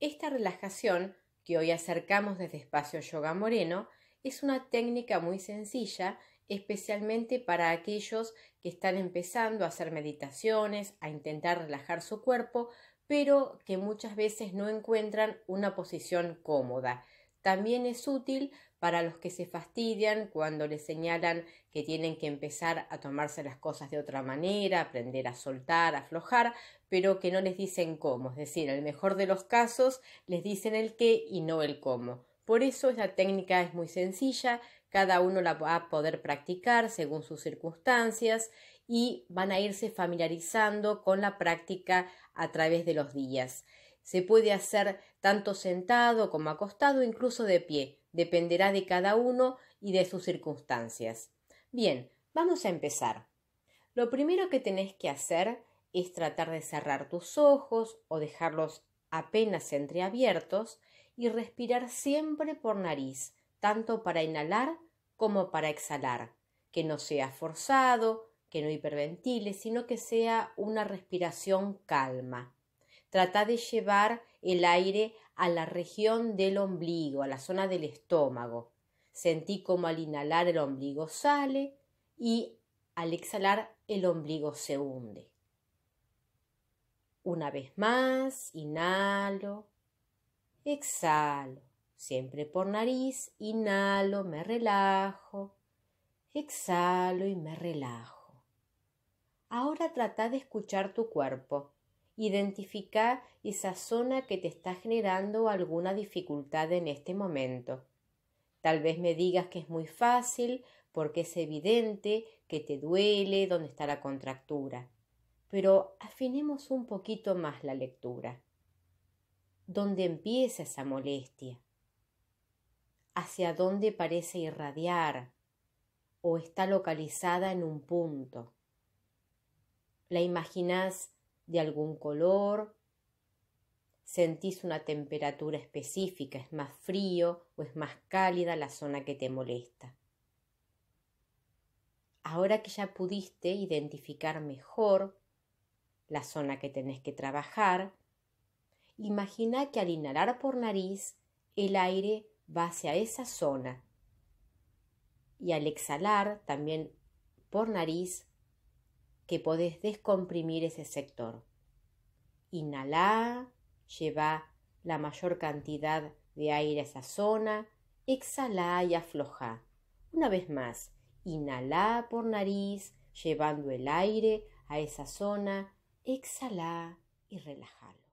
Esta relajación, que hoy acercamos desde Espacio Yoga Moreno, es una técnica muy sencilla, especialmente para aquellos que están empezando a hacer meditaciones, a intentar relajar su cuerpo, pero que muchas veces no encuentran una posición cómoda. También es útil para los que se fastidian cuando les señalan que tienen que empezar a tomarse las cosas de otra manera, aprender a soltar, aflojar, pero que no les dicen cómo, es decir, en el mejor de los casos les dicen el qué y no el cómo. Por eso esta técnica es muy sencilla, cada uno la va a poder practicar según sus circunstancias y van a irse familiarizando con la práctica a través de los días. Se puede hacer tanto sentado como acostado, incluso de pie. Dependerá de cada uno y de sus circunstancias. Bien, vamos a empezar. Lo primero que tenés que hacer es tratar de cerrar tus ojos o dejarlos apenas entreabiertos y respirar siempre por nariz, tanto para inhalar como para exhalar, que no sea forzado, que no hiperventile, sino que sea una respiración calma. Trata de llevar el aire a la región del ombligo, a la zona del estómago. Sentí como al inhalar el ombligo sale y al exhalar el ombligo se hunde. Una vez más, inhalo, exhalo, siempre por nariz, inhalo, me relajo, exhalo y me relajo. Ahora trata de escuchar tu cuerpo identifica esa zona que te está generando alguna dificultad en este momento. Tal vez me digas que es muy fácil porque es evidente que te duele, dónde está la contractura. Pero afinemos un poquito más la lectura. ¿Dónde empieza esa molestia? ¿Hacia dónde parece irradiar? ¿O está localizada en un punto? ¿La imaginás de algún color, sentís una temperatura específica, es más frío o es más cálida la zona que te molesta. Ahora que ya pudiste identificar mejor la zona que tenés que trabajar, imagina que al inhalar por nariz el aire va hacia esa zona y al exhalar también por nariz que podés descomprimir ese sector. Inhalá, lleva la mayor cantidad de aire a esa zona, exhala y afloja. Una vez más, inhalá por nariz, llevando el aire a esa zona, exhalá y relájalo.